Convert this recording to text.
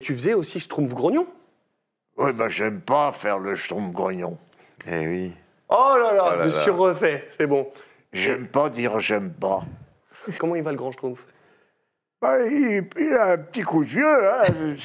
Tu faisais aussi Schtroumpf grognon Oui, ben bah, j'aime pas faire le Schtroumpf grognon. Eh oui. Oh là là, oh je suis refait, c'est bon. J'aime pas dire j'aime pas. Comment il va le grand Schtroumpf Bah, il, a un petit coup de vieux, hein,